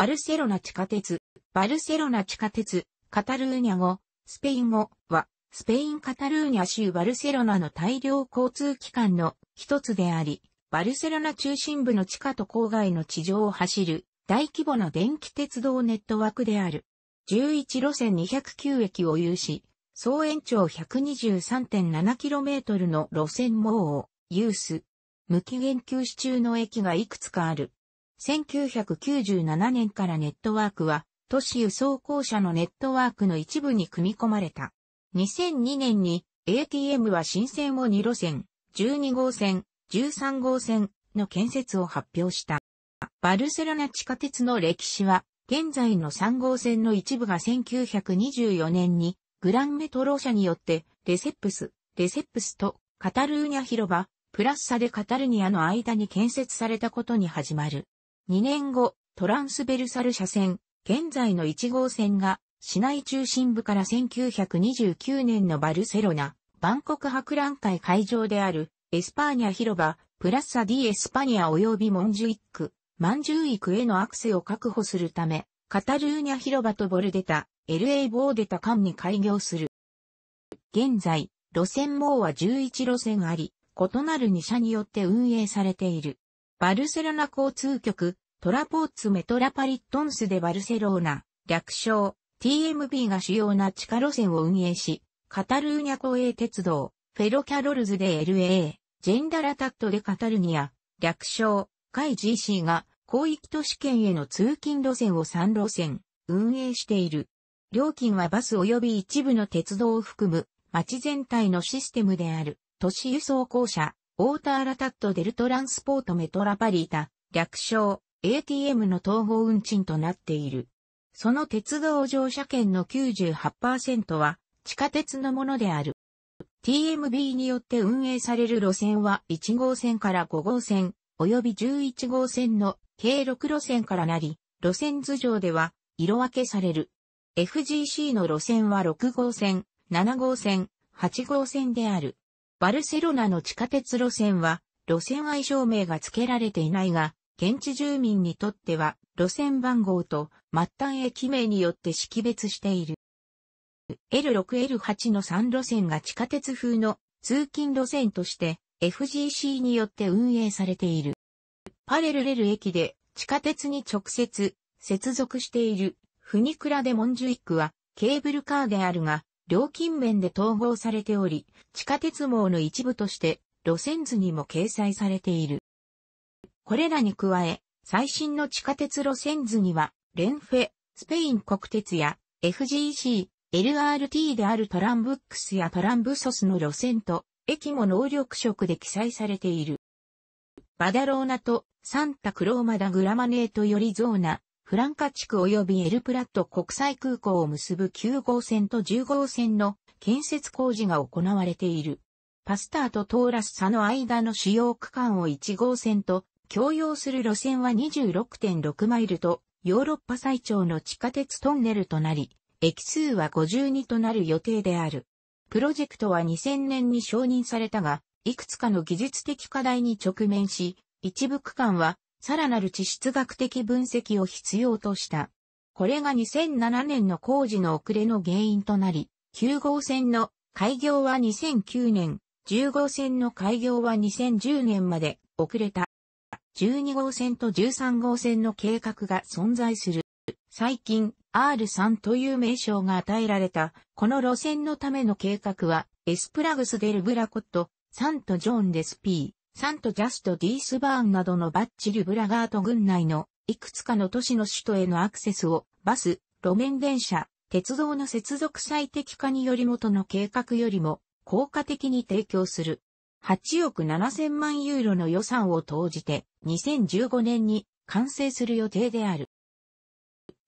バルセロナ地下鉄、バルセロナ地下鉄、カタルーニャ語、スペイン語は、スペインカタルーニャ州バルセロナの大量交通機関の一つであり、バルセロナ中心部の地下と郊外の地上を走る大規模な電気鉄道ネットワークである。11路線209駅を有し、総延長 123.7km の路線網を有す。無期限休止中の駅がいくつかある。1997年からネットワークは、都市輸送公社のネットワークの一部に組み込まれた。2002年に ATM は新線を2路線、12号線、13号線の建設を発表した。バルセロナ地下鉄の歴史は、現在の3号線の一部が1924年にグランメトロ社によってレセップス、レセップスとカタルーニャ広場、プラッサでカタルニアの間に建設されたことに始まる。2年後、トランスベルサル車線、現在の1号線が、市内中心部から1929年のバルセロナ、バンコク博覧会会場である、エスパーニャ広場、プラッサ・ディ・エスパニア及びモンジュイック、マンジュイクへのアクセを確保するため、カタルーニャ広場とボルデタ、LA ボーデタ間に開業する。現在、路線網は11路線あり、異なる2社によって運営されている。バルセロナ交通局、トラポーツメトラパリットンスでバルセローナ、略称、TMB が主要な地下路線を運営し、カタルーニャ公営鉄道、フェロキャロルズで LA、ジェンダラタットでカタルニア、略称、カイ GC が広域都市圏への通勤路線を3路線、運営している。料金はバス及び一部の鉄道を含む、街全体のシステムである、都市輸送公社、オーターラタットデルトランスポートメトラパリータ、略称 ATM の統合運賃となっている。その鉄道乗車券の98%は地下鉄のものである。TMB によって運営される路線は1号線から5号線、及び11号線の計6路線からなり、路線図上では色分けされる。FGC の路線は6号線、7号線、8号線である。バルセロナの地下鉄路線は、路線愛称名が付けられていないが、現地住民にとっては、路線番号と末端駅名によって識別している。L6L8 の3路線が地下鉄風の通勤路線として FGC によって運営されている。パレルレル駅で地下鉄に直接接続しているフニクラデモンジュイックはケーブルカーであるが料金面で統合されており、地下鉄網の一部として路線図にも掲載されている。これらに加え、最新の地下鉄路線図には、レンフェ、スペイン国鉄や FGC、LRT であるトランブックスやトランブソスの路線と、駅も能力色で記載されている。バダローナとサンタクローマダグラマネートよりゾーナ、フランカ地区及びエルプラット国際空港を結ぶ9号線と10号線の建設工事が行われている。パスターとトーラスサの間の主要区間を1号線と共用する路線は26.6マイルとヨーロッパ最長の地下鉄トンネルとなり、駅数は52となる予定である。プロジェクトは2000年に承認されたが、いくつかの技術的課題に直面し、一部区間はさらなる地質学的分析を必要とした。これが2007年の工事の遅れの原因となり、9号線の開業は2009年、10号線の開業は2010年まで遅れた。12号線と13号線の計画が存在する。最近、R3 という名称が与えられた、この路線のための計画は、エスプラグス・デル・ブラコット、サント・ジョン・デスピー、サントジャスト・ディースバーンなどのバッチ・リブラガート郡内のいくつかの都市の首都へのアクセスをバス、路面電車、鉄道の接続最適化により元の計画よりも効果的に提供する。8億7000万ユーロの予算を投じて2015年に完成する予定である。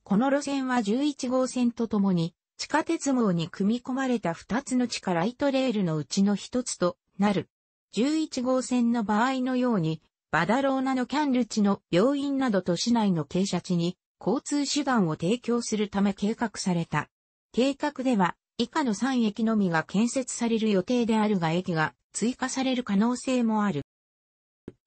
この路線は11号線とともに地下鉄網に組み込まれた2つの地下ライトレールのうちの1つとなる11号線の場合のように、バダローナのキャンル地の病院など都市内の傾斜地に交通手段を提供するため計画された。計画では、以下の3駅のみが建設される予定であるが駅が追加される可能性もある。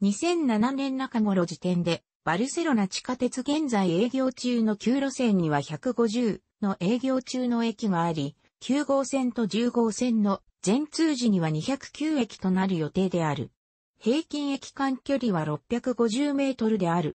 2007年中頃時点で、バルセロナ地下鉄現在営業中の9路線には150の営業中の駅があり、9号線と10号線の全通時には209駅となる予定である。平均駅間距離は650メートルである。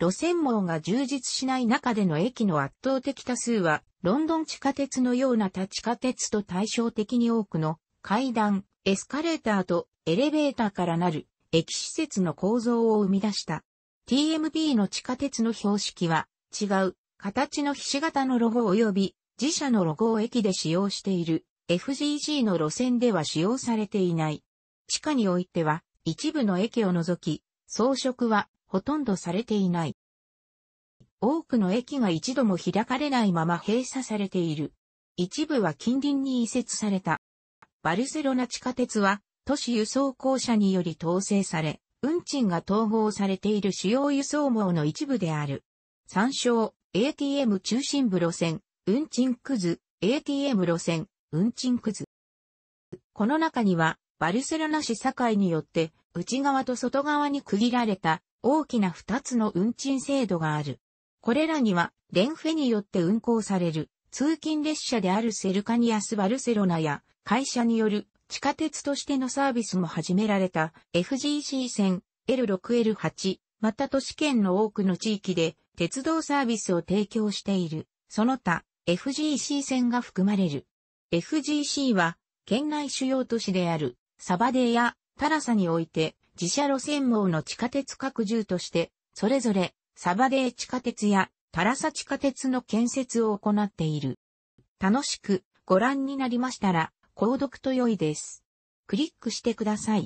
路線網が充実しない中での駅の圧倒的多数は、ロンドン地下鉄のような他地下鉄と対照的に多くの階段、エスカレーターとエレベーターからなる駅施設の構造を生み出した。TMB の地下鉄の標識は違う形のひし形のロゴ及び自社のロゴを駅で使用している FGG の路線では使用されていない。地下においては一部の駅を除き、装飾はほとんどされていない。多くの駅が一度も開かれないまま閉鎖されている。一部は近隣に移設された。バルセロナ地下鉄は都市輸送公社により統制され、運賃が統合されている主要輸送網の一部である。参照、ATM 中心部路線、運賃クズ、ATM 路線、運賃クズ。この中には、バルセロナ市境によって、内側と外側に区切られた大きな2つの運賃制度がある。これらには、レンフェによって運行される通勤列車であるセルカニアスバルセロナや会社による地下鉄としてのサービスも始められた FGC 線 L6L8 また都市圏の多くの地域で鉄道サービスを提供している。その他 FGC 線が含まれる。FGC は、県内主要都市である、サバデーやタラサにおいて、自社路線網の地下鉄拡充として、それぞれ、サバデー地下鉄やタラサ地下鉄の建設を行っている。楽しくご覧になりましたら、購読と良いです。クリックしてください。